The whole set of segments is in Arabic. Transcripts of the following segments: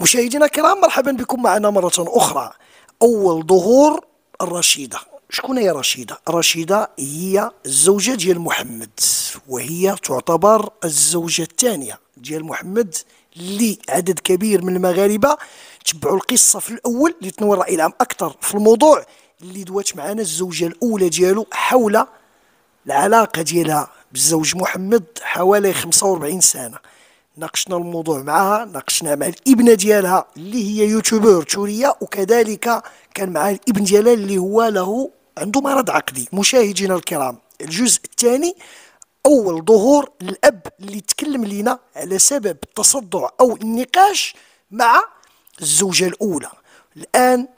مشاهدينا الكرام مرحبا بكم معنا مرة أخرى أول ظهور الرشيدة شكون هي رشيدة؟ رشيدة هي الزوجة ديال محمد وهي تعتبر الزوجة الثانية ديال محمد اللي عدد كبير من المغاربة تبعوا القصة في الأول لتنوي الرأي العام أكثر في الموضوع اللي دوات معنا الزوجة الأولى ديالو حول العلاقة ديالها بالزوج محمد حوالي 45 سنة ناقشنا الموضوع معها ناقشنا مع الابنه ديالها اللي هي يوتيوبر توريه وكذلك كان مع الابن ديالها اللي هو له عنده مرض عقدي مشاهدينا الكرام الجزء الثاني اول ظهور الاب اللي تكلم لنا على سبب التصدع او النقاش مع الزوجه الاولى الان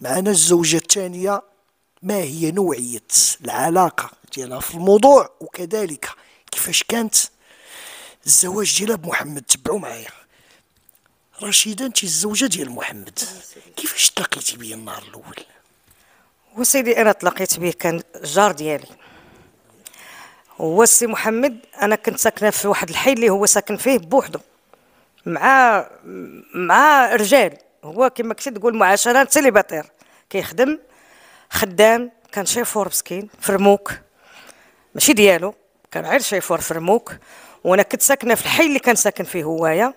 معنا الزوجه الثانيه ما هي نوعيه العلاقه ديالها في الموضوع وكذلك كيفاش كانت الزواج ديالها بمحمد تبعوا معايا رشيده انت الزوجه ديال محمد آه، كيفاش تلاقيتي بيا النهار الاول وسيدي انا تلاقيت به كان جار ديالي هو السي محمد انا كنت ساكنه في واحد الحي اللي هو ساكن فيه بوحدو مع مع رجال هو كما كنتي تقول معاشره سيليباتير كيخدم خدام كان شيفور مسكين فرموك ماشي ديالو كان غير شيفور فرموك وانا كنت ساكنه في الحي اللي كان ساكن فيه هوايا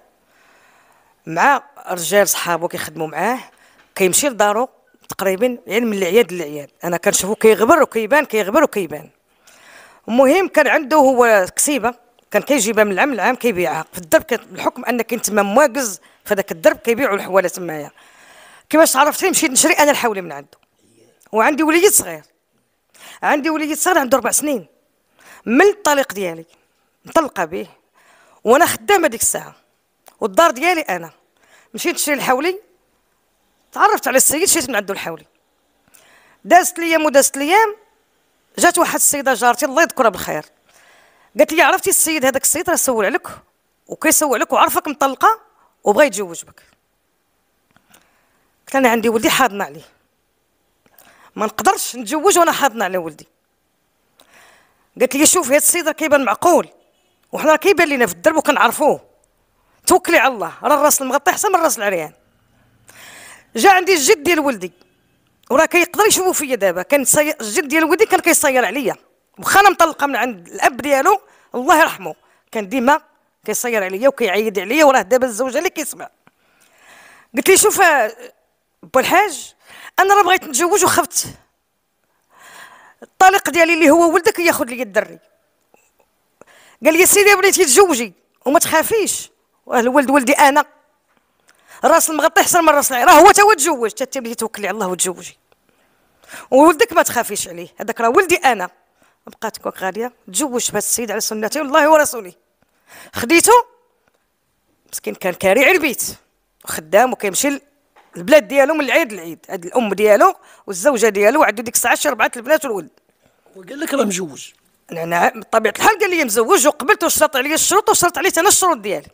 مع رجال صحابو كيخدموا معاه كيمشي لدارو تقريبا يعني من العياد للعياد انا كنشوفو كيغبر وكيبان كيغبر وكيبان المهم كان عنده هو كسيبه كان كيجيبها من العام للعام كيبيعها في الدرب بحكم ان كاين تما مواكز في ذاك الدرب كيبيعوا الحواله تمايا كيفاش عرفتني مشيت نشري انا الحوله من عنده وعندي وليد صغير عندي وليد صغير عنده ربع سنين من الطليق ديالي مطلقه به وانا خدامه ديك الساعه والدار ديالي انا مشيت نشري الحولي تعرفت على السيد شريت من عنده الحولي دازت ليام ودازت ليام جات واحد السيده جارتي الله يذكرها بالخير قالت لي عرفتي السيد هذاك السيد راه سول عليك وكيسول عليك وعرفك مطلقه وبغى يتزوج بك قلت انا عندي ولدي حاضنه عليه ما نقدرش نتزوج وانا حاضنه على ولدي قالت لي شوف هاد السيد راه كيبان معقول وحنا كيبان لينا في الدرب وكنعرفوه توكلي على الله راه الراس المغطي احسن من الراس العريان جا عندي الجد ديال ولدي وراه كيقدر يشوفو فيا دابا كان الجد ديال ولدي كان كيصير عليا واخا انا مطلقه من عند الاب ديالو الله يرحمه كان ديما كيصير عليا وكيعيد عليا وراه دابا الزوجه اللي كيسمع قلت لي شوف با الحاج انا راه بغيت نتزوج وخفت الطالق ديالي اللي هو ولدك ياخذ لي الدري قال لي سيدي بغيتي تزوجي وما تخافيش واه الولد ولدي انا راس المغطي احسن من راس راه هو تا هو تزوج تا تبغي توكلي على الله وتزوجي وولدك ما تخافيش عليه هذاك راه ولدي انا بقات كوك غاليه تزوجت بهذا السيد على سنتي والله ورسوله خديته مسكين كان كاري البيت وخدام وكيمشي البلاد ديالو من العيد للعيد هاد الام ديالو والزوجه ديالو وعندو ديك الساعه شي ربعه البنات والولد وقال لك راه مجوج انا بطبيعه الحال قال لي مزوج وقبلت وشرط عليا الشروط وشرط عليه انا الشروط ديالي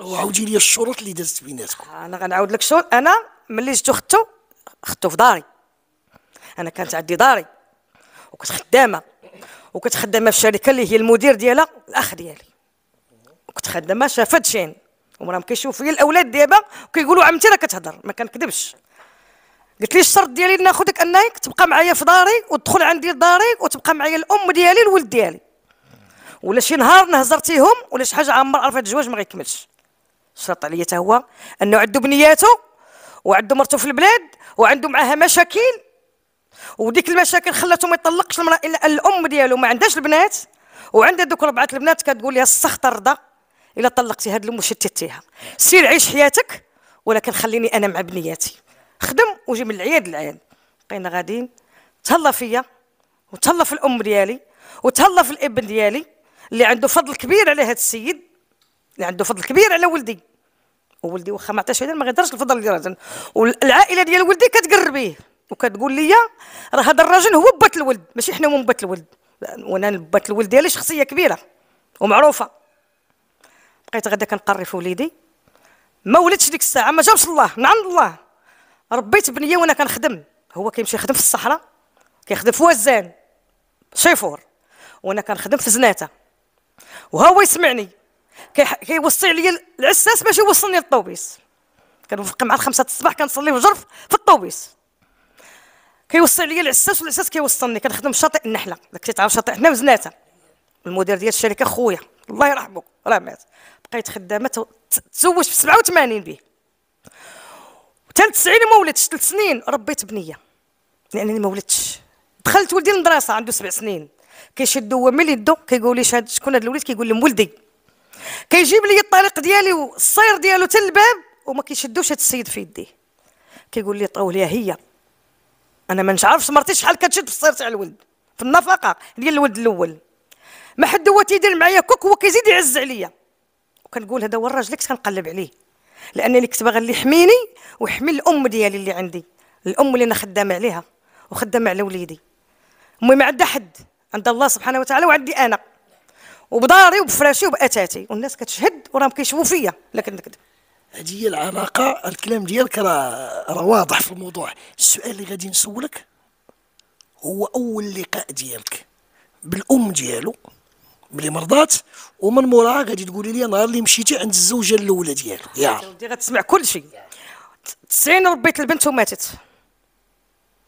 وعاودي لي الشروط اللي دازت بيناتكم آه، انا غنعاود لك شروط انا ملي جيتو خدتو خدتو في داري انا كانت عندي داري وكنت خدامه وكنت خدامه في الشركه اللي هي المدير ديالها الاخ ديالي وكنت خدامه شافت شين هما كيشوفوا فيا الاولاد دابا وكيقولوا عمتي راه كتهضر ما كنكذبش قلت لي الشرط ديالي ناخذك انك تبقى معايا في داري وتدخل عندي داري وتبقى معايا الام ديالي الولد ديالي ولا شي نهار نهزرتيهم ولا شي حاجه عمر عرفت الزواج ما غيكملش شرط عليا حتى هو انه عنده بنياته وعنده مرته في البلاد وعنده معاها مشاكل وديك المشاكل خلاته ما يطلقش المراه الا الام ديالو ما عندهاش البنات وعندها دوك ربعه البنات كتقول لها السخط الرضا الا طلقتي هاد المشتتيها سير عيش حياتك ولكن خليني انا مع بنياتي خدم وجي من العياد للعياد بقينا غاديين تهلا فيا وتهلا في الام ديالي وتهلا في الابن ديالي اللي عنده فضل كبير على هذا السيد اللي عنده فضل كبير على ولدي وولدي واخا ما عطاش ما غيدرش الفضل اللي راه والعائله ديال ولدي كتقرب بيه وكتقول لي راه هذا الراجل هو بات الولد ماشي حنا هو بات الولد وانا بات الولد ديالي شخصيه كبيره ومعروفه بقيت غدا كنقري في وليدي ما ولدش ديك الساعه ما جابش الله من عند الله ربيت بنيه وانا كنخدم هو كيمشي يخدم في الصحراء كيخدم في وزان شيفور وانا كنخدم في زناته وها هو يسمعني كيوصي عليا العساس باش يوصلني للطوبيس كنوفق مع الخمسة الصباح كنصلي جرف في الطوبيس كيوصي عليا العساس والعساس كيوصلني كنخدم في شاطئ النحله داك تعرف شاطئ النحله وزناته المدير ديال الشركه خويا الله يرحمه راه مات بقيت خدامه تزوج في 87 به حتى 90 ما ولدتش ثلاث سنين ربيت بنيه لانني ما ولدتش دخلت ولدي للمدرسه عنده سبع سنين كيشدو هو من يدو كيقول لي شاد شكون هذا الوليد كيقول لهم ولدي كيجيب لي الطريق ديالي والصير ديالو حتى الباب وما كيشدوش هذا السيد في يديه كيقول لي طول يا هي انا ما نعرفش مرتي شحال كتشد في الصير تاع الولد في النفقه ديال الولد الاول ما حد هو تيدير معايا كوك هو كيزيد يعز عليا وكنقول هذا هو الراجل كنت كنقلب عليه لانني كنت باغي اللي يحميني ويحمي الام ديالي اللي عندي الام اللي انا خدامه عليها وخدامه على وليدي امي ما عندها حد عند الله سبحانه وتعالى وعندي انا وبداري وبفراشي وباتاتي والناس كتشهد وراهم كيشوفوا فيا لكن نكذب هذه هي العلاقه الكلام ديالك راه راه واضح في الموضوع السؤال اللي غادي نسولك هو اول لقاء ديالك بالام ديالو ملي مرضات ومن موراها غادي تقولي لي نهار اللي مشيتي عند الزوجه الاولى ديالو يا ودي غتسمع كل شيء 90 ربيت البنت وماتت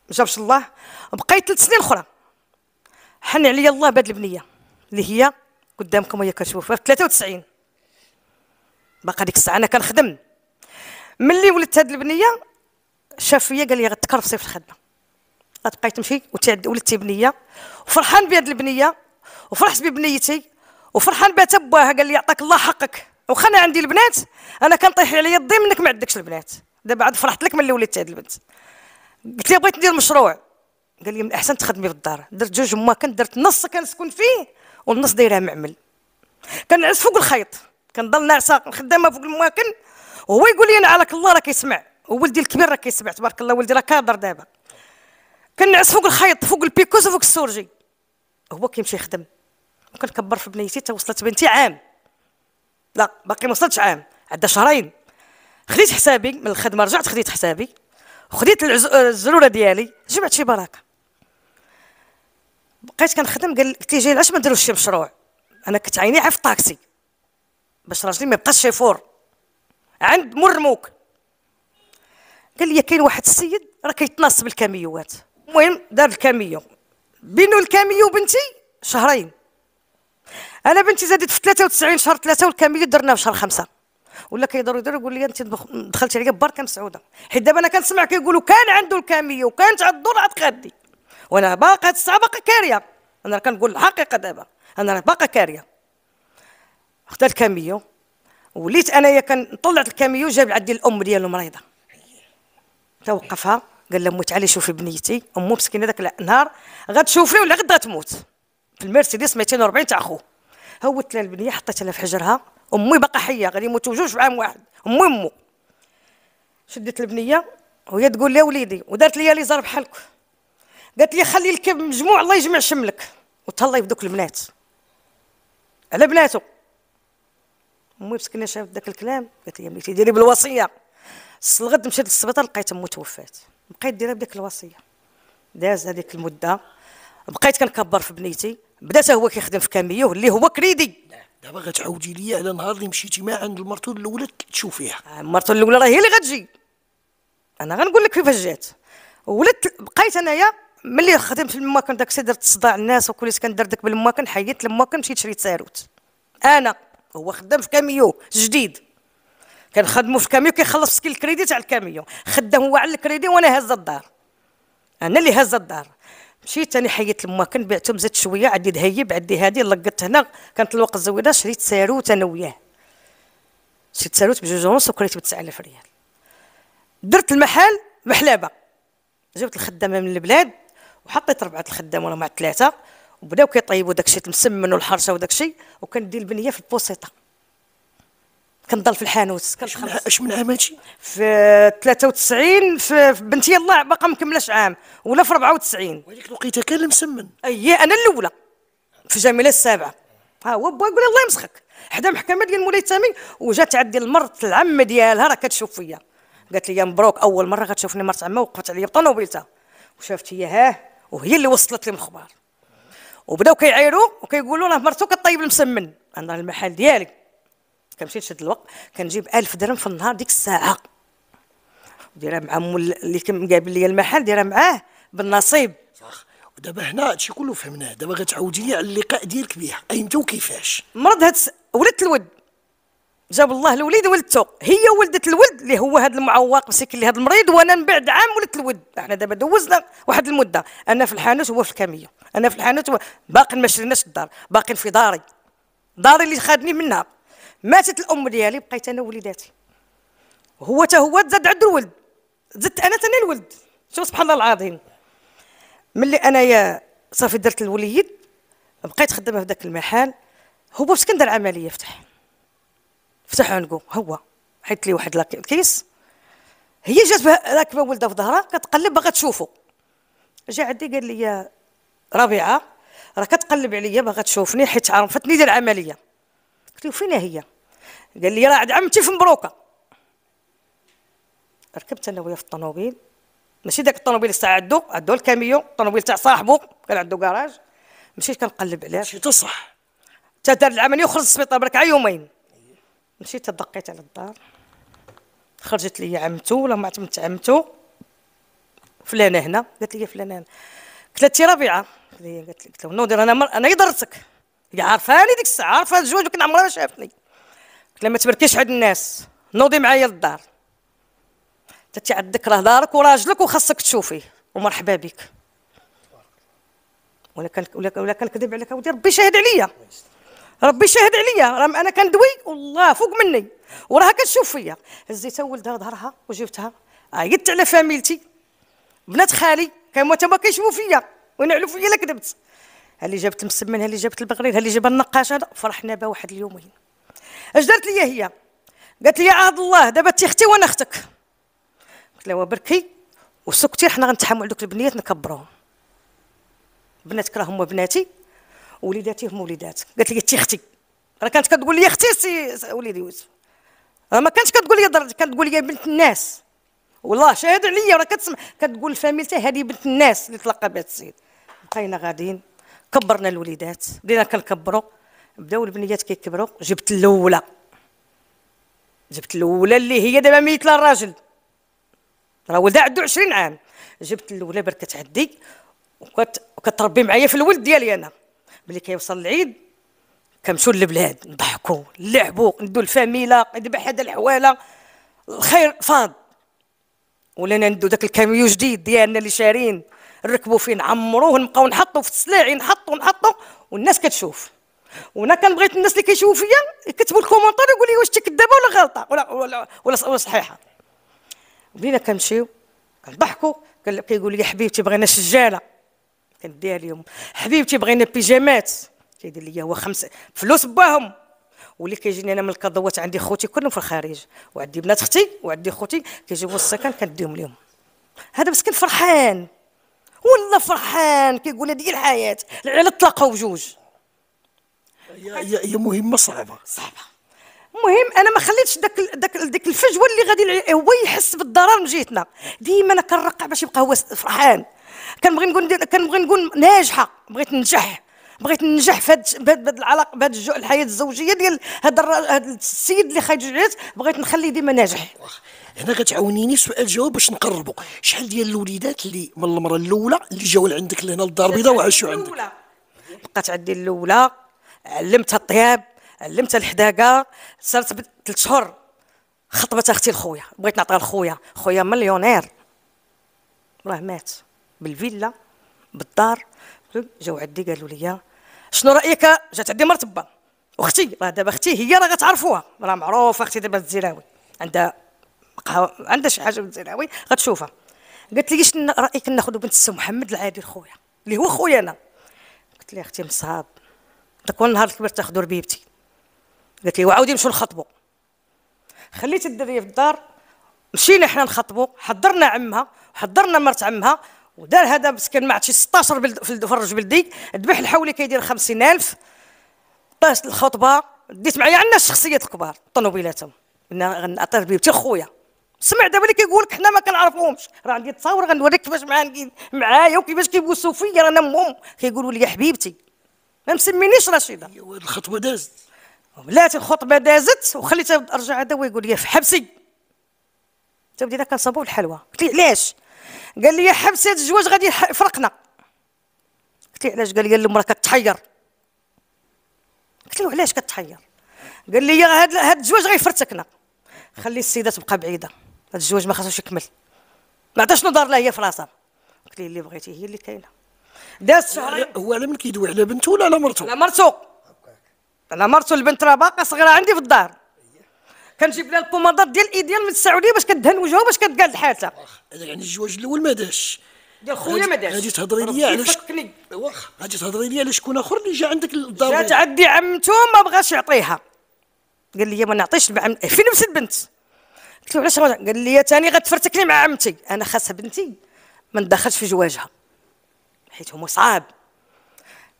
ما جابش الله بقيت ثلاث سنين اخرى حن عليا الله بهاد البنيه اللي هي قدامكم وهي كتشوفها في 93 باقا ديك الساعه انا كنخدم ملي ولدت هاد البنيه شاف فيا قال لي غتكرفصي في الخدمه غتبقاي تمشي ولدتي بنيه وفرحان بهاد البنيه وفرحت ببنيتي وفرحان بات باها قال لي يعطيك الله حقك واخا انا عندي البنات انا كنطيح عليا الضي منك ما عندكش البنات دابا عاد فرحت لك ملي وليت هاد البنت قلت له بغيت ندير مشروع قال لي من الاحسن تخدمي في الدار درت جوج مواكن درت نص كنسكن فيه والنص دايره معمل كنعس فوق الخيط كنضل ناعسه خدامه فوق المواكن وهو يقول لي انا علىك الله راه كيسمع وولدي الكبير راه كيسمع تبارك الله ولدي راه كادر دابا كنعس فوق الخيط فوق البيكوس وفوق السورجي هو كيمشي يخدم وكنكبر في بنيتي حتى وصلت بنتي عام لا باقي ما وصلتش عام عندها شهرين خديت حسابي من الخدمه رجعت خديت حسابي وخديت الزروره ديالي جمعت شي بركه بقيت كنخدم قال لي جاي علاش ما نديروش شي مشروع انا كنت عيني عا في الطاكسي باش راجلي ما يبقاش شيفور عند مرموك قال لي كاين واحد السيد راه كيتناصب الكاميوات المهم دار الكاميو بينو الكاميو وبنتي شهرين انا بنتي زادت في 93 شهر 3 والكاميو درناه في شهر 5 ولا كيدور يدور يقول لي انت دخلتي عليا ببركه مسعوده حيت دابا انا كنسمع كيقولوا كان عنده الكاميو وكانت عند الدور عاد خادي وانا باقا هاد الساعه باقا كاريه انا كنقول الحقيقه دابا انا باقا كاريه خدا الكاميو وليت انايا كنطلع الكاميو جاب عندي الام ديالو مريضه توقفها قال لها موت تعالي شوفي بنيتي امه مسكينه ذاك النهار غتشوفي ولا غدا تموت في المرسيدس 240 تاع خوه هوت لها البنيه حطيت لها في حجرها امي باقا حيه غادي يموتوا جوج في عام واحد امي امو شدت البنيه وهي تقول لي وليدي ودارت لي لي بحالك قالت لي خلي الكب مجموع الله يجمع شملك وتهلاي بدوك البنات على بناتو امي مسكينه شافت داك الكلام قالت لي ميتي ديري بالوصيه الغد مشيت للسبيطار لقيت امي توفات بقيت دايره بديك الوصيه داز هذيك المده بقيت كنكبر في بنيتي بدا هو كيخدم في كاميو اللي هو كريدي دابا غتعاودي ليا على نهار اللي مشيتي معاه عند المرتو الاولى تشوفيها آه، المرتو الاولى راه هي اللي غتجي انا غنقول لك كيفاش جات ولات بقيت انايا ملي خدمت في الماكن داك السي درت صداع الناس وكليت كندير داك بالماكن حيدت الماكن مشيت شريت ساروت انا هو خدام في كاميو جديد كنخدمو في كاميو كيخلص مسكين الكريدي تاع الكاميو خدام هو على الكريدي وانا هازه الدار انا اللي هازه الدار مشيت انا حيت الماكن بعتهم زدت شويه عندي دهيب عندي هادي لقيت هنا كانت الوقت زويده شريت ساروت انا وياه شريت ساروت بجوج ونص وكريت ب 9000 ريال درت المحل بحلابه جبت الخدامه من البلاد وحطيت ربعه الخدام ولا مع ثلاثه وبداو كيطيبوا داكشي المسمن والحرشه وداكشي وكندي البنيه في البوسيطه كنضل في الحانوت اش من عام هادشي في 93 في بنتي الله باقا ما كملاش عام ولا في 94 وهذيك الوقيته كان مسمن اي انا الاولى في جميله السابعه ها هو بغا يقول الله يمسخك حدا محكمه ديال مولاي تامي وجات عندي المرت العم ديالها راه كتشوف فيا قالت لي مبروك اول مره غتشوفني مرت عمه وقفت عليا بطونوبيلتها وشافت هي ها وهي اللي وصلت لي الاخبار وبداو كيعايروا وكيقولوا راه مرتو كطيب المسمن عندها المحل ديالك كنمشي نشد الوقت كنجيب 1000 درهم في النهار ديك الساعه دايره مع مول اللي كان مقابل لي المحل دايره معاه بالنصيب صح ودابا هنا هادشي كله فهمناه دابا غتعاودي لي على اللقاء ديالك بها ايمتى وكيفاش مرض هاد ولدت الولد جاب الله الوليد ولدته هي ولدت الولد اللي هو هذا المعوق مسكين اللي هذا المريض وانا من بعد عام ولدت الولد احنا دابا دوزنا واحد المده انا في الحانوت وهو في الكاميه انا في الحانوت باقي ما شريناش الدار باقي في داري داري اللي خادني منها ماتت الام ديالي بقيت انا ووليداتي هو تا هو تزاد عنده الولد زدت انا ثاني الولد شوف سبحان الله العظيم ملي انايا صافي درت الوليد بقيت خدامه في ذاك المحل هو فاش كندير عمليه فتح فتح عنقو هو حيت لي واحد الكيس هي جات راكبه ولدها في ظهرها كتقلب باغا تشوفو جا عندي قال لي ربيعه راه كتقلب عليا باغا تشوفني حيت عرفتني دير عمليه قلت له فين هي قال لي راه عند عمتي في مبروكه ركبت انا وياه في الطوموبيل ماشي داك الطوموبيل تاع عدو عدو الكاميو الطوموبيل تاع صاحبو كان عندو كراج مشيت كنقلب عليه مشيت صح تا دار العمليه وخرج السبيطار برك عا يومين مشيت دقيت على الدار خرجت لي عمتو ولا ما عمت عمتو فلانه هنا قالت لي فلانه هنا قلت لها ربيعه قالت لي قلت لها نوضي انا مر... انا يضرتك هي عارفاني ديك الساعه عارفه هاد الجوج ولكن عمرها ما شافتني قلت لها ما تبركيش عند الناس نوضي معايا للدار تاتي عندك راه دارك وراجلك وخاصك تشوفيه ومرحبا بك ولا كان ولا كنكذب عليك اودي ربي شاهد عليا ربي شاهد عليا راه انا كندوي والله فوق مني وراها كتشوف فيا هزيتها ولدها ظهرها وجبتها عيطت على فاميلتي بنات خالي كانوا تما كيشوفوا فيا ونعلو فيا لا كذبت ها اللي جابت مسمن اللي جابت البغرير ها اللي جابها النقاش هذا فرحنا بها واحد اليومين اش دارت ليا هي قالت لي عاد الله دابا انت اختي وانا اختك قلت لها بركي وسكتي حنا غنتحملوا دوك البنيات نكبروهم بناتك راه هما بناتي وليداتي هم وليداتك قالت لي انت اختي راه كانت كتقول لي اختي سي وليدي يوسف راه ما كانتش كتقول لي درجه كتقول لي بنت الناس والله شاهد عليا راه كتسمع كتقول فاميلته هذه بنت الناس اللي تلقى بها السيد بقينا غاديين كبرنا الوليدات بدينا كنكبروا بداو البنيات كيكبروا جبت الاولى جبت الاولى اللي هي دابا ميت الراجل راه ولدها عنده 20 عام جبت الاولى بركت عندي وكت... وكتربي معايا في الولد ديالي انا ملي كيوصل العيد كنمشيو للبلاد نضحكوا نلعبوا ندو الفاميله نذبح هذا الحواله الخير فاض ولا ندو داك الكاميو جديد ديالنا اللي شارين نركبوا فيه نعمروه نبقاو نحطوا في السلاعي نحطوا نحطوا والناس كتشوف وانا كان بغيت الناس اللي كيشوفوا فيا يكتبوا الكومنتار يقول لي واش كذابه ولا غلطه ولا ولا ولا, ولا صحيحه بينا كنمشيو كنضحكوا كيقول لي حبيبتي بغينا شجاله كنديها لهم حبيبتي بغينا بيجامات كيدير لي هو خمسه فلوس باهم واللي كيجيني انا من الكادوات عندي خوتي كلهم في الخارج وعندي بنات اختي وعندي خوتي كيجيبوا السكن كنديهم لهم هذا مسكين فرحان ولا فرحان كيقول هذه الحياه العيال تلاقاو بجوج هي هي مهمه صعبه صعبه المهم انا ما خليتش داك داك ديك الفجوه اللي غادي هو يحس بالضرر من جهتنا ديما انا كنرقع باش يبقى هو فرحان كنبغي نقول كنبغي نقول ناجحه بغيت ننجح بغيت ننجح في هاد العلاقه بهاد الحياه الزوجيه ديال هاد السيد اللي خايج بغيت نخليه ديما ناجح هنا كتعاونيني سؤال جواب باش نقربوا شحال ديال الوليدات اللي من المره الاولى اللي جاوا لعندك لهنا للدار البيضاء وعاشوا عندك بقات عندي الاولى علمتها الطياب علمتها الحداقه صارت ثلاث شهور خطبت اختي لخويا بغيت نعطيها لخويا خويا مليونير راه مات بالفيلا بالدار جاو عندي قالوا لي شنو رايك جات عندي مرتبه واختي راه دابا اختي هي راه غتعرفوها راه معروفه اختي دابا الزيراوي عندها قهوه عندها شي حاجه من الزناوي غتشوفها قالت لي شنو رايك ناخذ بنت السي محمد العادي لخويا اللي هو خويا انا قلت لها اختي مصاب داك هو النهار الكبير تاخذوا ربيبتي قالت لي وعاودي نمشيو نخطبوا خليت الدريه في الدار مشينا حنا نخطبوا حضرنا عمها وحضرنا مرت عمها ودار هذا مسكين ما شي 16 بلد في الفرج بلدي ذبح الحولي كيدير 50000 طاش الخطبه ديت معايا عندنا الشخصيات الكبار طنوبيلاتهم قلنا غنعطي ربيبتي خويا سمع دابا اللي كيقول لك حنا ما كنعرفوهمش راه عندي تصاور غنوريك كيفاش معايا معايا وكيفاش كيبوسوا فيا رانا مهم كيقولوا لي يا حبيبتي ما مسمينيش رشيده ايوا هاد الخطبه دازت بلاتي الخطبه دازت وخليته ارجع هذا ويقول لي في حبسي تا بدينا كنصابوا الحلوى قلت ليه علاش قال لي حبس هذا الزواج غادي يفرقنا قلت ليه علاش قال لي المراه كتحير قلت له علاش كتحير قال لي هاد الزواج غيفرتكنا خلي السيده تبقى بعيده هذا الزواج ما خاصوش يكمل ما عطاش نظر لا هي في راسها قلت لي اللي بغيتي هي اللي كاينه داز شهرين هو على من كيدوي على بنته ولا على مرته على مرته على مرته البنت راه باقا صغيره عندي في الدار كنجيب لها البومادات ديال ايديال من السعوديه باش كدهن وجهها باش كتقاد حالتها يعني الزواج الاول ما داش ديال خويا ما داش غادي تهضري ليا على واخا غادي تهضري ليا على شكون اخر اللي جا عندك للدار جات عندي عمته ما بغاش يعطيها قال لي ما نعطيش العم فين نفس البنت قلت له علاش قال لي ثاني غتفرتكني مع عمتي انا خاص بنتي ما ندخلش في جواجها حيت هو صعاب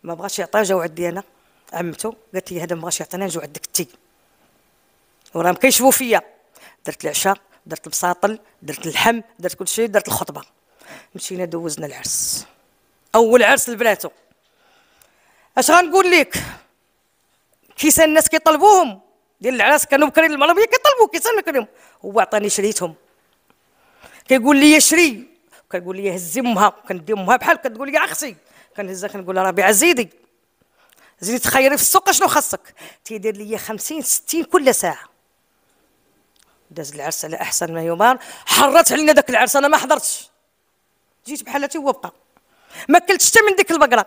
ما بغاش يعطيها جا وعدي انا عمته قالت لي هذا ما بغاش يعطينا جو عندك انت وراه كيشوفوا فيا درت العشاء درت البساطل درت اللحم درت كل شيء درت الخطبه مشينا دوزنا العرس اول عرس لبناتو اش غنقول لك كيسان الناس كيطلبوهم ديال العراس كانوا بكري المغربيه كيطلبوا كيسالوا كريم هو عطاني شريتهم كيقول لي شري كيقول لي هزي امها كندي امها بحال كتقول لي اختي كنهزها كنقول لها ربيعه زيدي زيدي تخيري في السوق شنو خاصك تيدير لي 50 60 كل ساعه داز العرس على احسن ما يمار حرت علينا داك العرس انا ما حضرتش جيت بحالتي هو بقى ما كلتش حتى من ديك البقره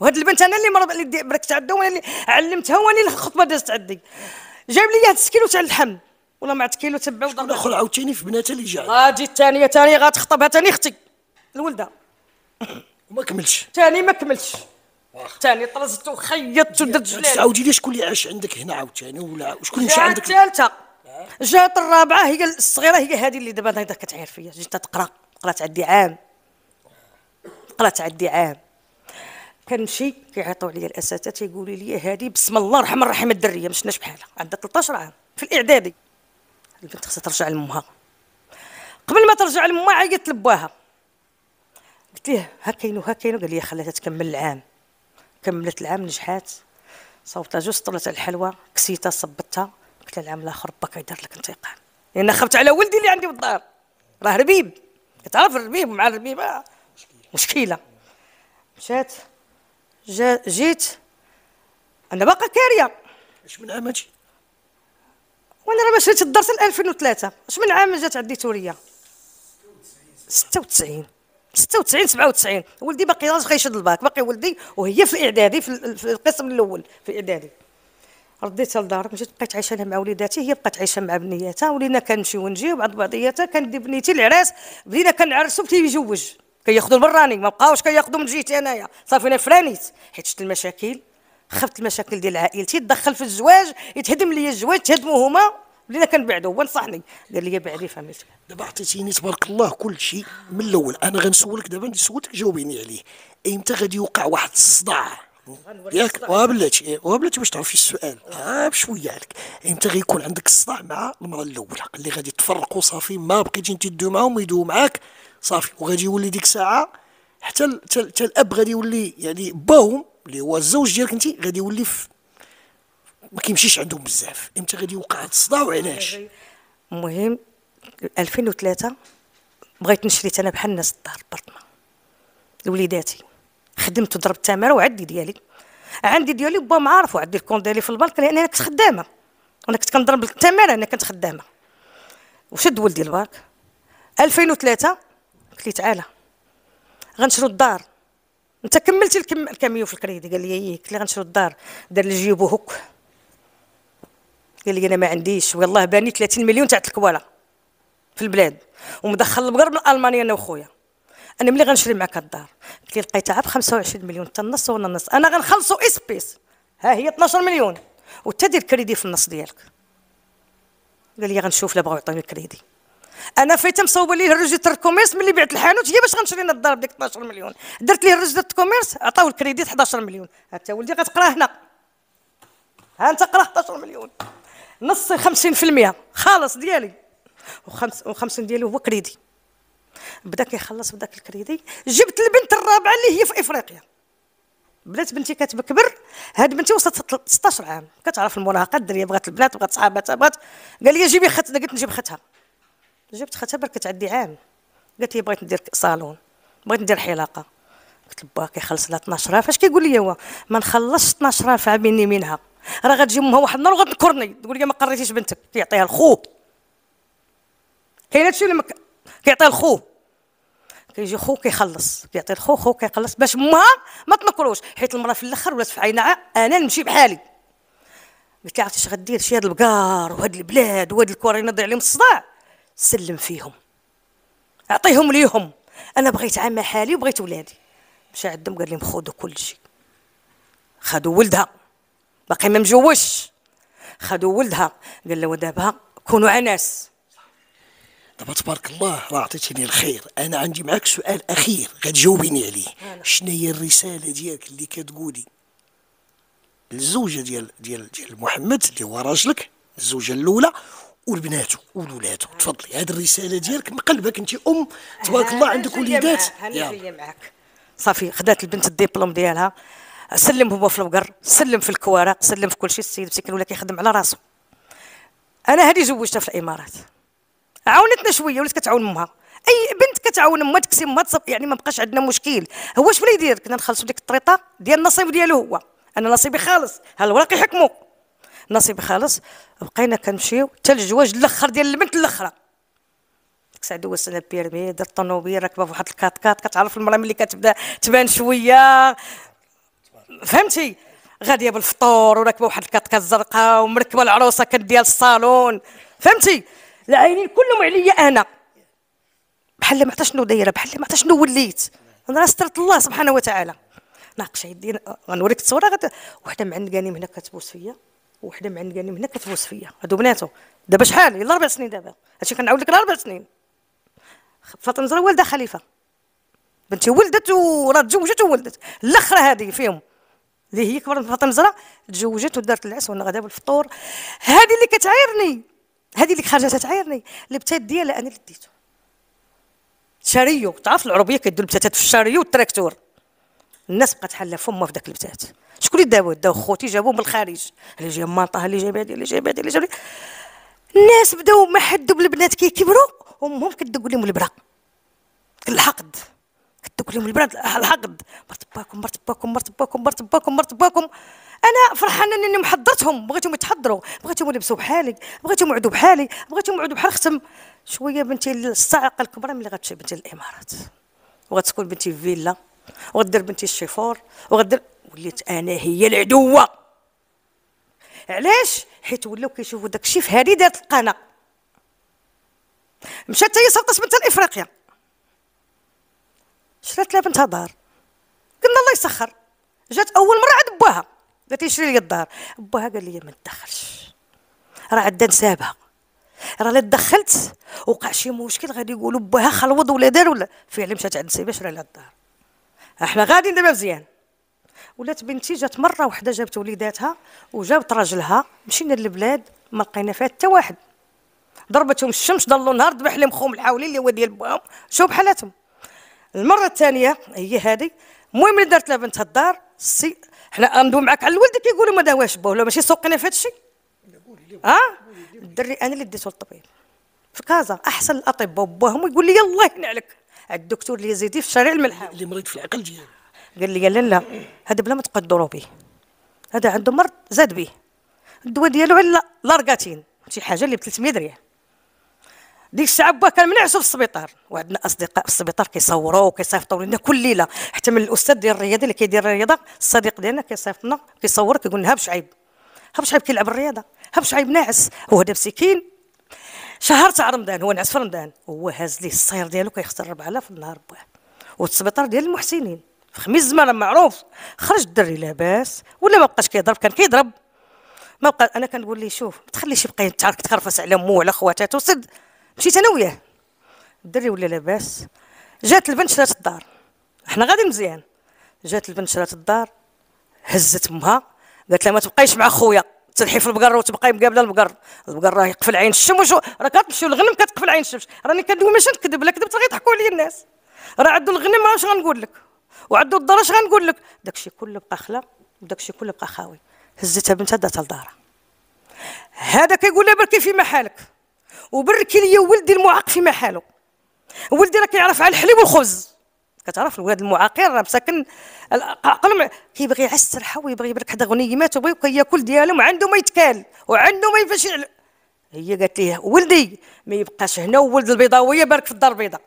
وهاد البنت انا اللي مرض اللي بركت عندها وانا اللي علمتها وانا اللي الخطبه دازت عندي جاب لي هاد السكيلو تاع اللحم ولا ما عاد كيلو تبع وضرب دخل عاوتاني في بناتها اللي جايه غادي الثانيه ثاني غتخطبها ثاني اختي الولده وما كملش ثاني ما كملش ثاني طرزت وخيطت ودرت جلال تعاودي لي شكون اللي عاش عندك هنا عاوتاني ولا شكون مشى عندك الثالثه آه. جات الرابعه هي الصغيره هي هذه اللي دابا كتعير فيا جيت تقرا قرات عندي عام قرات عندي عام كنمشي كيعيطوا عليا الاساتذه يقولوا لي هذه بسم الله الرحمن الرحيم الدريه ما شفناش بحالها عندها 13 عام في الاعدادي البنت خصها ترجع لامها قبل ما ترجع لامها عيطت لباها قلت ليه ها كاين وها كاين قال لي خليتها تكمل العام كملت العام نجحات صوبتها جوج طلعت الحلوى كسيتها صبتها قلت لها العام الاخر باك يدير لك انتقام لان خفت على ولدي اللي عندي بالدار راه ربيب كتعرف الربيب مع الربيبه مشكله مشات جيت انا باقا كاريه اش من عام هادشي وانا راه ما شريت الدرس 2003 اش من عام جات عندي توريه 96 96 97 ولدي باقي راجل غيشد الباك باقي ولدي وهي في الاعدادي في القسم الاول في الاعدادي رديتها لدارك مشيت بقيت عايشه انا مع وليداتي هي بقات عايشه مع بنياتها ولينا كنمشي ونجي وبعض بعضياتها كندي بنيتي العراس بدينا كنعرسو بدي يجوج كياخذوا البراني ما بقاوش كياخذوا من جهتي انايا صافي انا فرانيت حيت شفت المشاكل خفت المشاكل ديال عائلتي تدخل في الزواج يتهدم لي الزواج تهدموا هما بدينا كنبعدوا هو نصحني قال لي بعدي فهمت دابا عطيتيني تبارك الله كل شيء من الاول انا غنسولك دابا سولتك جاوبيني عليه امتى غادي يوقع واحد الصداع ياك وبلاتي وبلاتي باش تعرفي السؤال ها آه، بشويه عليك امتى غيكون عندك الصداع مع المراه الاولى اللي غادي تفرقوا صافي ما بقيتي انت تدوي معاهم ويدوي معاك صافي وغادي يولي ديك الساعه حتى حتى الاب غادي يولي يعني باهم اللي هو الزوج ديالك انت غادي يولي ما كيمشيش عندهم بزاف امتى غادي يوقع هذا الصداع وعلاش المهم 2003 بغيت نشريت انا بحال الناس الدار البطنه لوليداتي خدمت وضربت تمارة وعدي ديالي عندي ديالي با ما عارف وعندي الكون ديالي في البنك لان انا كنت خدامه انا كنت كنضرب التماره انا كنت خدامه وشد ولدي البنك 2003 قلت لي تعالى غنشرو الدار انت كملتي الكاميو في الكريدي قال لي ايه قلت له غنشرو الدار دار لي جيبو هوك قال لي انا ما عنديش والله باني 30 مليون تاع الكواله في البلاد ومدخل المغرب من المانيا انا وخويا انا ملي غنشري معاك الدار قلت لي لقيتها ب 25 مليون حتى النص ولا النص انا غنخلصو اسبيس ها هي 12 مليون وتا دير كريدي في النص ديالك قال لي غنشوف لا بغاو يعطوني كريدي انا فايته مصوبه ليه الريجيستر الكوميرس ملي بعت الحانوت هي باش غنشري الدار بديك 12 مليون درت ليه الريجيستر الكوميرس عطاو الكريديت 11 مليون حتى ولدي غتقرا هنا ها انت قرا 11 مليون نص 50% خالص ديالي و50 ديالي هو كريدي بدا كيخلص بداك الكريدي جبت البنت الرابعه اللي هي في افريقيا بدات بنتي كتبكبر هاد بنتي وصلت 16 عام كتعرف المراهقه الدريه بغات البنات بغات صحاباتها بغات قال لي جيبي خت قلت نجيب ختها جبت خاتها برك كتعدي عام قالت لي بغيت ندير صالون بغيت ندير حلاقه قلت باقي كيخلص لها 12 فاش كيقول لي هو ما نخلصش 12 12000 بيني منها راه غتجي امها واحد النهار وغتنكرني تقول لي ما قريتيش بنتك كيعطيها لخوه كاين هادشي اللي مك... كيعطيها لخوه كيجي خوه كيخلص كيعطي لخو خوه كيخلص باش امها ما تنكروش حيت المراه في الاخر ولات في عينها انا نمشي بحالي قلت لها عرفتي اش غدير شي هاد البقار وهاد البلاد وهاد الكورينا نضيع عليهم الصداع سلم فيهم اعطيهم ليهم انا بغيت عامة حالي وبغيت ولادي مشى عندهم قال لهم خذوا كل شيء خذوا ولدها باقي ما مجوش خذوا ولدها قال له دابا كونوا عناس دابا تبارك الله راه عطيتيني الخير انا عندي معك سؤال اخير غتجاوبيني عليه شنو هي الرساله ديالك اللي كتقولي الزوجه ديال ديال ديال محمد اللي هو راجلك الزوجه الاولى ولبناته ولولاته تفضلي هذه الرساله ديالك من قلبك انت ام تبارك الله عندك وليدات جايه معاك صافي خدات البنت الدبلوم ديالها سلم هو في الوقر سلم في الكوارع سلم في كل شيء السيد مسكين ولا كيخدم على راسه انا هذه زوجتها في الامارات عاونتنا شويه ولات كتعاون امها اي بنت كتعاون امها تكسي امها يعني ما بقاش عندنا مشكل هو شنو يدير كنا نخلصوا ديك الطريطه ديال النصيب ديالو هو انا نصيبي خالص ها الوراق يحكموا نصيبي خالص بقينا كنمشيو حتى الجواج الاخر ديال البنت الاخرى ديك الساعه دوزت انا بيرمي درت الطوموبيل راكبه فواحد الكات كات كتعرف المراه ملي كتبدا تبان شويه فهمتي غاديه بالفطور وراكبه واحد الكات الزرقاء ومركبه العروسه كانت ديال الصالون فهمتي العينين كلهم عليا انا بحال ما عطاش شنو دايره بحال ما عطاش شنو وليت انا سترت الله سبحانه وتعالى ناقش يدي غنوريك التصويره وحده معنقاني من هنا كتبوس فيا وحده من عند من هنا كتفوز فيا هادو بناتو دابا شحال يلا ربع سنين دابا هادشي كنعاود لك ربع سنين فاطمه زهرا والده خليفه بنتي ولدت وراه تزوجت وولدت الاخره هذه فيهم اللي هي كبر من فاطمه زهرا تزوجت ودارت العرس وانا غدا بالفطور هذه اللي كتعايرني هذه اللي خرجت تتعايرني البتات ديالها انا اللي ديته شاريو تعرف العربيه كيدوا البتاتات في الشاريو والتراكتور الناس بقات حاله فمها في داك البتات شكون اللي داو داو خوتي جابوه من الخارج اللي من منطقه اللي جاب هذه اللي جاب هذه اللي جاب الناس بداو ما حدوا بالبنات كيكبروا امهم كدق لهم البرا الحقد كدق لهم البرا الحقد مرت باكم مرت باكم مرت باكم مرت باكم مرت باكم انا فرحانه انني محضرتهم بغيتهم يتحضروا بغيتهم يلبسوا بحالي بغيتهم يقعدوا بحالي بغيتهم يقعدوا بحال ختم شويه بنتي الصاعقه الكبرى ملي غتمشي بنتي للامارات وغتكون بنتي في فيلا وغدير بنتي الشيفور وغدير وليت انا هي العدوه علاش حيت ولاو كيشوفوا داكشي في هذي دارت القناه مشات هي سلطات بنتها لافريقيا شرات لها بنتها دار قلنا الله يسخر جات اول مره عند باها قالت شري لي الدار باها قال لي ما تدخلش راه عندها نسابها راه لا تدخلت وقع شي مشكل غادي يقولوا باها خلوض ولا دار ولا فعلا مشات عند سيبه شرا لها الدار احنا غادي دابا مزيان ولات بنتي جات مره وحده جابت وليداتها وجابت راجلها مشينا للبلاد ما لقينا فيها حتى واحد ضربتهم الشمس ضلوا نهار ذبح لهم خوهم الحاولين اللي هو ديال باهم شوف بحالاتهم المره الثانيه هي هذه المهم اللي دارت لها بنتها الدار السي حنا غندوي معاك على الولد كيقولوا ما داواش باه ماشي سوقنا في هذا الشيء اه الدري انا اللي ديته للطبيب في كازا احسن الاطباء باهم يقول لي يلاه يهنا عليك الدكتور اليزيدي في شارع الملحاوي اللي مريض في العقل ديالو قال لي لا لا هذا بلا ما تقدروا به هذا عنده مرض زاد به الدواء ديالو على لارغاتين شي حاجه اللي ب 300 درهم ديك الساعه با كان منعسو في السبيطار وعندنا اصدقاء في السبيطار كيصوروا وكيصيفطوا لنا كل ليله حتى من الاستاذ ديال الرياضه اللي كيدير الرياضه الصديق ديالنا كيصيفط لنا كيصور كيقول لنا هاب شعيب هاب شعيب كيلعب الرياضه هاب شعيب ناعس وهذا مسكين شهر تاع رمضان هو نعس في رمضان هو هاز ليه الصير ديالو كيخسر 4000 في النهار بواه والسبيطار ديال المحسنين في خميس زمان معروف خرج الدري لاباس ولا ما بقاش كيضرب كان كيضرب ما بقى انا كنقول ليه شوف ما تخليش يبقى يتعرك تخرفس على مو وعلى خواتاتو سد مشيت انا وياه الدري ولا لاباس جات البنت شرات الدار حنا غادي مزيان جات البنت شرات الدار هزت امها قالت لها ما تبقايش مع خويا تنحي في البقر وتبقاي مقابله البقر البقر راه يقفل عين الشمس راه كتمشيو الغنم كتقفل عين الشمس راني كندوي ماشي نكذب لا كذبت غيضحكوا عليا الناس راه عندو الغنم ما اش غنقول لك وعندو الدار اش غنقول لك داكشي كله بقى خلا وداكشي كله بقى خاوي هزتها بنتها داتها لدارها هذا كيقول لها بركي في محالك وبركي لي ولدي المعاق في محاله ولدي راه كيعرف على الحليب والخبز كتعرف الولاد المعاقر راه مساكن عقلهم كيبغي يعسرحه ويبغي يبرك حدا غنيمات وبغي ياكل ديالهم عنده ما يتكال وعنده ما يفاش هي قالت ليه ولدي ما يبقاش هنا وولد البيضاويه بارك في الدار البيضاء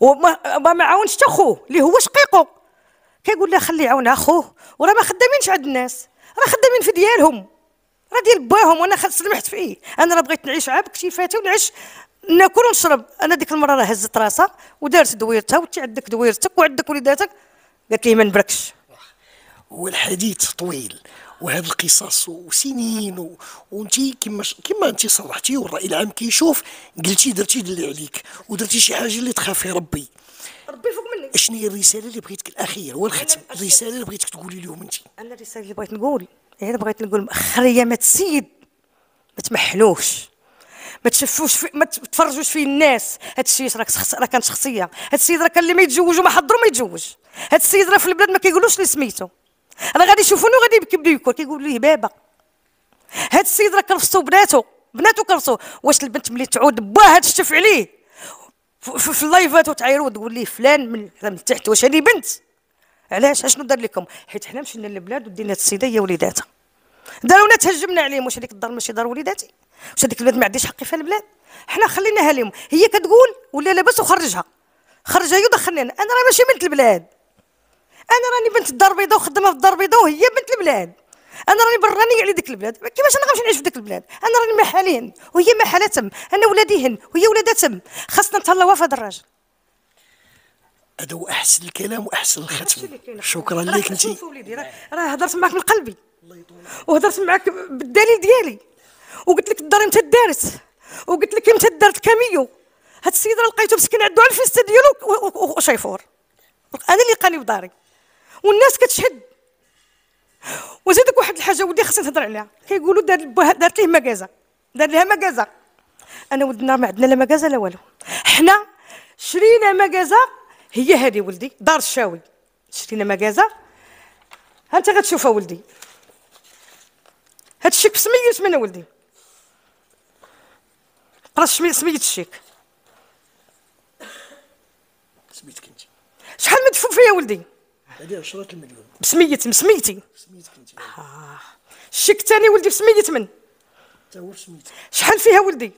وما ما عاونش حتى خوه اللي هو شقيقه كيقول لها خلي يعاونها خوه وراه ما خدامينش عند الناس راه خدامين في ديالهم راه ديال باهم وانا سمحت فيه انا راه بغيت نعيش عاب كتيفاتي ونعيش ناكل ونشرب انا ديك المره راه هزت راسها ودارت دويرتها وانت عندك دويرتك وعندك وليداتك قالت لي ما نبركش والحديث طويل وهذا القصص وسنين وانت كما كما انت صرحتي والراي العام كيشوف قلتي درتي اللي عليك ودرتي شي حاجه اللي تخافي ربي ربي فوق مني شنو هي الرساله اللي بغيتك الاخيره والختم الرساله اللي بغيتك تقولي لهم انت انا الرساله اللي بغيت نقول يعني بغيت نقول خلي ما تسيد ما تمحلوش ما تشفوش في ما تفرجوش فيه الناس هاد الشيء راه شخص راه كان شخصيه هاد السيد راه كان اللي ما يتزوج وما حضرو ما يتزوج هاد السيد راه في البلاد ما كيقولوش لي سميتو راه غادي يشوفونو غادي يبكي يقول كيقول ليه بابا هاد السيد راه كرفصو بناتو بناتو كرفصو واش البنت ملي تعود باه تشتف عليه في اللايفات وتعايرو وتقول ليه فلان من, تحت واش هادي بنت علاش اشنو دار لكم حيت حنا مشينا للبلاد ودينا السيده هي وليداتها دارونا تهجمنا عليهم واش هذيك الدار ماشي دار وليداتي واش هذيك البلاد ما عنديش حقي فيها البلاد حنا خليناها لهم هي كتقول ولا لاباس وخرجها خرجها يدخلني انا انا راه ماشي بنت البلاد انا راني بنت الدار البيضاء وخدامه في الدار البيضاء وهي بنت البلاد انا راني براني على ديك البلاد كيفاش انا غنمشي نعيش في ديك البلاد انا راني محالين وهي محاله تم انا ولادي هن وهي ولادها تم خاصنا نتهلاو في هذا الراجل هذا هو احسن الكلام واحسن الختم شكرا لك انت راه هضرت معك من قلبي وهضرت معك بالدليل ديالي وقلت لك الدار امتى دارت وقلت لك امتى دارت الكاميو هاد السيد راه لقيته مسكين عنده على الفيستا ديالو وشيفور انا اللي قالي بداري والناس كتشهد وزيدك واحد الحاجه ودي خصني نهضر عليها كيقولوا دار دارت ليه مكازا دار لها مكازا انا ولدنا ما عندنا لا مكازا لا والو حنا شرينا مكازا هي هذه ولدي دار الشاوي شرينا مكازا ها انت غتشوفها ولدي هاد الشيك بسميت من ولدي قرا سميت الشيك سميتك انت شحال مدفوع فيا ولدي هذه 10 المليون بسميت بسميتي سميتك انت آه. الشيك الثاني ولدي بسميت من تا هو بسميتك شحال فيها ولدي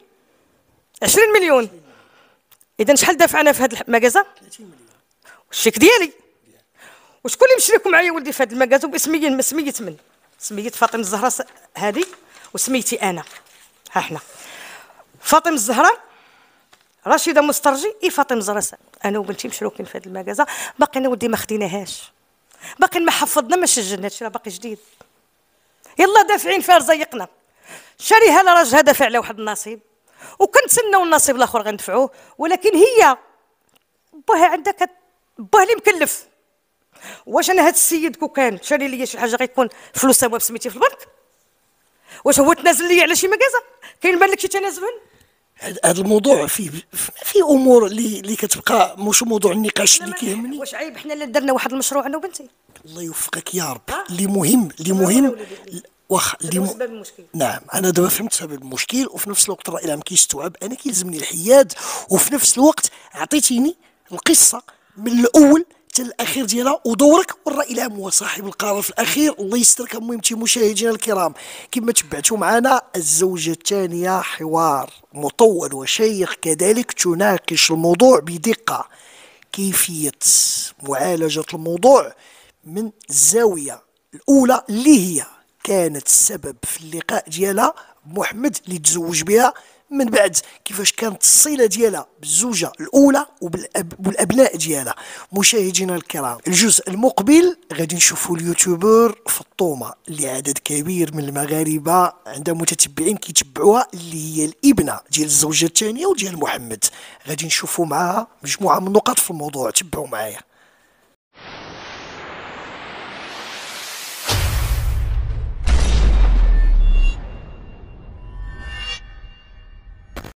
20 مليون اذا شحال دفعنا في هذا المكازا 30 مليون الشيك ديالي وشكون اللي لكم معايا ولدي في هذا المكازا باسمي ما سميت من سميت فاطمه الزهراء هذه وسميتي انا ها حنا فاطمه الزهراء رشيده مسترجي اي فاطمه الزهراء انا وبنتي مشروكين في هذا المكازا باقي انا ولدي ما خديناهاش باقي ما حفظنا ما سجلنا هادشي راه باقي جديد يلا دافعين فيها رزيقنا شاريها لراجل دافع على واحد النصيب وكنتسناو النصيب الاخر غندفعوه ولكن هي باه عندها كت... باه اللي مكلف واش انا هاد السيد كو كان شاري ليا شي حاجه غيكون فلوس هو بسميتي في البنك واش هو تنازل ليا على شي مكازا كاين بان لك شي تنازل هذا الموضوع فيه في امور اللي اللي كتبقى مش موضوع النقاش اللي كيهمني واش عيب حنا اللي درنا واحد المشروع انا وبنتي الله يوفقك يا رب اللي مهم اللي مهم واخا اللي م... نعم انا دابا فهمت سبب المشكل وفي نفس الوقت راه الا ما كيستوعب انا كيلزمني الحياد وفي نفس الوقت عطيتيني القصه من الاول حتى الاخير ديالها ودورك والراي العام هو صاحب القرار في الاخير الله يسترك مهمتي مشاهدينا الكرام كما تبعتوا معنا الزوجه الثانيه حوار مطول وشيق كذلك تناقش الموضوع بدقه كيفيه معالجه الموضوع من الزاويه الاولى اللي هي كانت السبب في اللقاء ديالها بمحمد اللي تزوج بها من بعد كيفاش كانت الصله ديالها بالزوجه الاولى وبالابناء ديالها مشاهدينا الكرام الجزء المقبل غادي نشوفوا اليوتيوبر فطومه اللي عدد كبير من المغاربه عندها متتبعين كيتبعوها اللي هي الابنه ديال الزوجه الثانيه وديال محمد غادي نشوفوا معاها مجموعه من النقاط في الموضوع تبعوا معايا